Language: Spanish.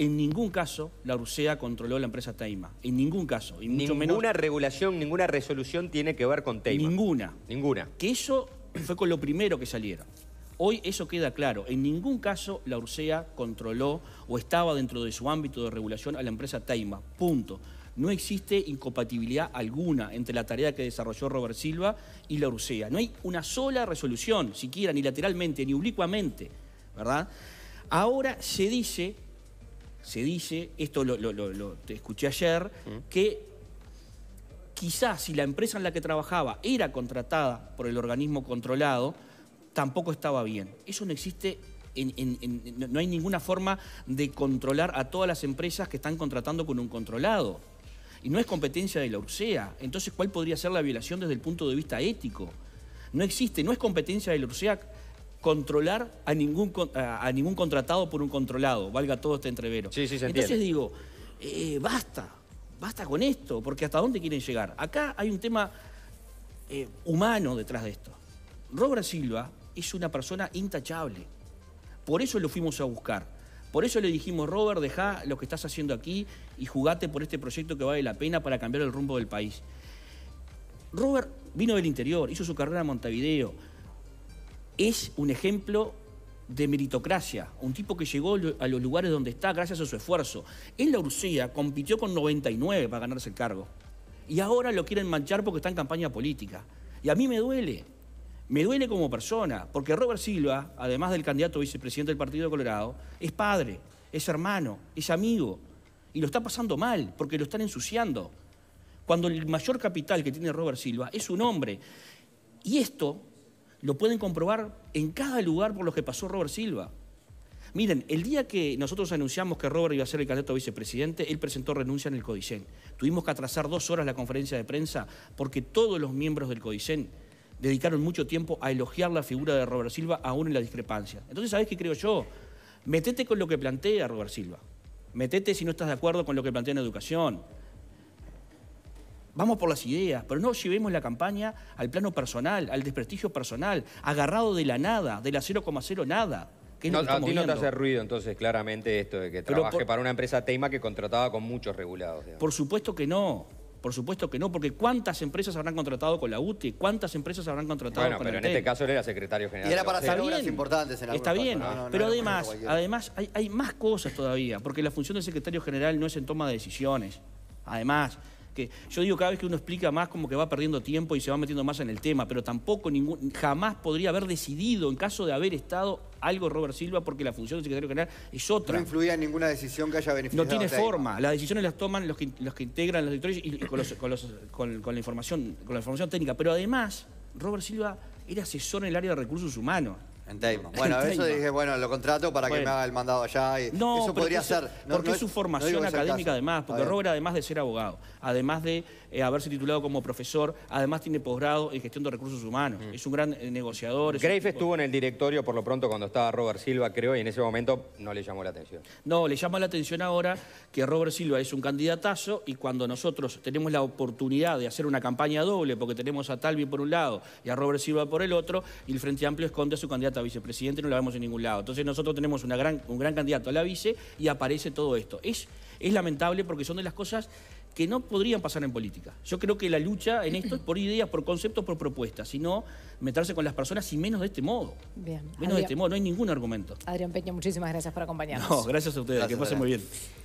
en ningún caso la URSEA controló la empresa Teima. En ningún caso. ninguna regulación, ninguna resolución tiene que ver con Teima. Ninguna. Ninguna. Que eso fue con lo primero que salieron. Hoy eso queda claro. En ningún caso la URSEA controló o estaba dentro de su ámbito de regulación a la empresa Teima. Punto. No existe incompatibilidad alguna entre la tarea que desarrolló Robert Silva y la URSEA. No hay una sola resolución, siquiera, ni lateralmente, ni oblicuamente, ¿verdad? Ahora se dice se dice, esto lo, te escuché ayer, mm. que quizás si la empresa en la que trabajaba era contratada por el organismo controlado, tampoco estaba bien. Eso no existe no hay ninguna forma de controlar a todas las empresas que están contratando con un controlado. Y no es competencia de la URSEA. Entonces, ¿cuál podría ser la violación desde el punto de vista ético? No existe, no es competencia de la URSEA controlar a ningún, a ningún contratado por un controlado, valga todo este entrevero. Entonces digo, eh, basta, basta con esto, porque ¿hasta dónde quieren llegar? Acá hay un tema eh, humano detrás de esto. Robert Silva es una persona intachable, por eso lo fuimos a buscar. Por eso le dijimos, Robert, deja lo que estás haciendo aquí y jugate por este proyecto que vale la pena para cambiar el rumbo del país. Robert vino del interior, hizo su carrera en Montevideo, es un ejemplo de meritocracia, un tipo que llegó a los lugares donde está gracias a su esfuerzo. En la Ursía compitió con 99 para ganarse el cargo. Y ahora lo quieren manchar porque está en campaña política. Y a mí me duele, me duele como persona, porque Robert Silva, además del candidato vicepresidente del Partido de Colorado, es padre, es hermano, es amigo, y lo está pasando mal, porque lo están ensuciando. Cuando el mayor capital que tiene Robert Silva es un hombre. Y esto lo pueden comprobar en cada lugar por lo que pasó Robert Silva. Miren, el día que nosotros anunciamos que Robert iba a ser el candidato a vicepresidente, él presentó renuncia en el Codicen. Tuvimos que atrasar dos horas la conferencia de prensa porque todos los miembros del Codicen dedicaron mucho tiempo a elogiar la figura de Robert Silva aún en la discrepancia. Entonces, ¿sabés qué creo yo? Metete con lo que plantea Robert Silva. Metete si no estás de acuerdo con lo que plantea en educación. Vamos por las ideas, pero no llevemos la campaña al plano personal, al desprestigio personal, agarrado de la nada, de la 0,0 nada. No, a ti no te hace ruido entonces claramente esto de que para una empresa Teima que contrataba con muchos regulados. Por supuesto que no. Por supuesto que no, porque ¿cuántas empresas habrán contratado con la UTE? ¿Cuántas empresas habrán contratado con la Bueno, pero en este caso él era secretario general. Y era para hacer importantes en Está bien, pero además, además hay, hay más cosas todavía, porque la función del secretario general no es en toma de decisiones. Además, que yo digo cada vez que uno explica más como que va perdiendo tiempo y se va metiendo más en el tema, pero tampoco ningún, jamás podría haber decidido en caso de haber estado algo Robert Silva porque la función del secretario general es otra. No influía en ninguna decisión que haya beneficiado. No tiene forma. Las decisiones las toman los que, integran los directores y, con, la información, con la información técnica. Pero además, Robert Silva era asesor en el área de recursos humanos. En Bueno, a eso dije, bueno, lo contrato para que me haga el mandado allá. no, eso podría ser. porque es su formación académica además, porque Robert además de ser abogado, además de eh, haberse titulado como profesor, además tiene posgrado en gestión de recursos humanos. Mm. Es un gran eh, negociador. Greif estuvo en el directorio por lo pronto cuando estaba Robert Silva, creo, y en ese momento no le llamó la atención. No, le llama la atención ahora que Robert Silva es un candidatazo y cuando nosotros tenemos la oportunidad de hacer una campaña doble, porque tenemos a Talvi por un lado y a Robert Silva por el otro, y el Frente Amplio esconde a su candidata vicepresidente no la vemos en ningún lado. Entonces nosotros tenemos una gran, un gran candidato a la vice y aparece todo esto. Es, es lamentable porque son de las cosas que no podrían pasar en política. Yo creo que la lucha en esto es por ideas, por conceptos, por propuestas, sino meterse con las personas y menos de este modo. Menos de este modo, no hay ningún argumento. Adrián Peña, muchísimas gracias por acompañarnos. No, gracias a ustedes, que pasen muy bien.